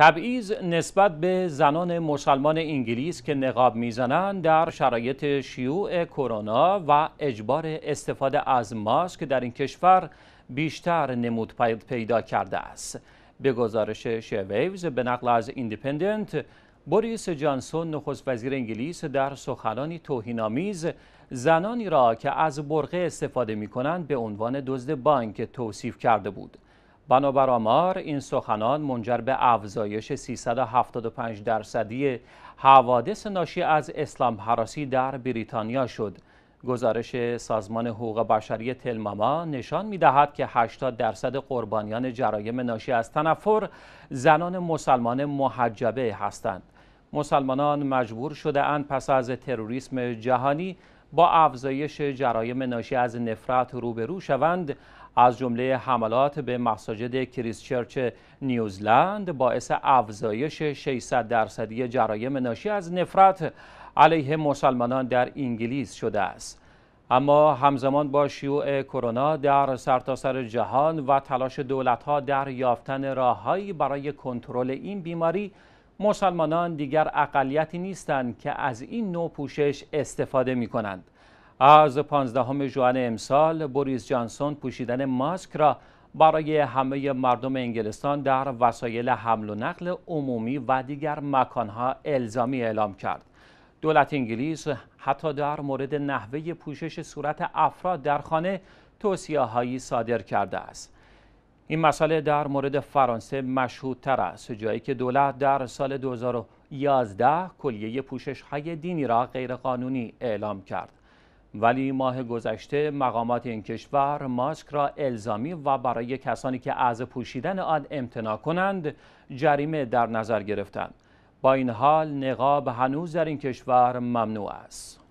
تبعیض نسبت به زنان مسلمان انگلیس که نقاب میزنند در شرایط شیوع کرونا و اجبار استفاده از ماسک در این کشور بیشتر نمود پیدا کرده است به گزارش شویوز به نقل از ایندیپندنت بوریس جانسون نخست وزیر انگلیس در سخنانی توهینآمیز زنانی را که از برقه استفاده می کنند به عنوان دزد بانک توصیف کرده بود بنابر آمار این سخنان منجر به افزایش 375 درصدی حوادث ناشی از اسلام حراسی در بریتانیا شد گزارش سازمان حقوق بشری تلماما نشان می دهد که 80 درصد قربانیان جرایم ناشی از تنفر زنان مسلمان محجبه هستند. مسلمانان مجبور شده اند پس از تروریسم جهانی با افزایش جرایم ناشی از نفرت روبرو شوند از جمله حملات به مساجد کریسچرچ نیوزلند باعث افزایش 600 درصدی جرایم ناشی از نفرت علیه مسلمانان در انگلیس شده است اما همزمان با شیوع کرونا در سرتاسر سر جهان و تلاش دولت‌ها در یافتن راههایی برای کنترل این بیماری مسلمانان دیگر اقلیتی نیستند که از این نوع پوشش استفاده می کنند. از 15 ژوئن امسال بوریس جانسون پوشیدن ماسک را برای همه مردم انگلستان در وسایل حمل و نقل عمومی و دیگر مکانها الزامی اعلام کرد. دولت انگلیس حتی در مورد نحوه پوشش صورت افراد در خانه توصیه هایی صادر کرده است. این مسئله در مورد فرانسه مشهودتر است جایی که دولت در سال 2011 کلیه پوشش های دینی را غیرقانونی اعلام کرد ولی ماه گذشته مقامات این کشور ماسک را الزامی و برای کسانی که از پوشیدن آن امتناع کنند جریمه در نظر گرفتند با این حال نقاب هنوز در این کشور ممنوع است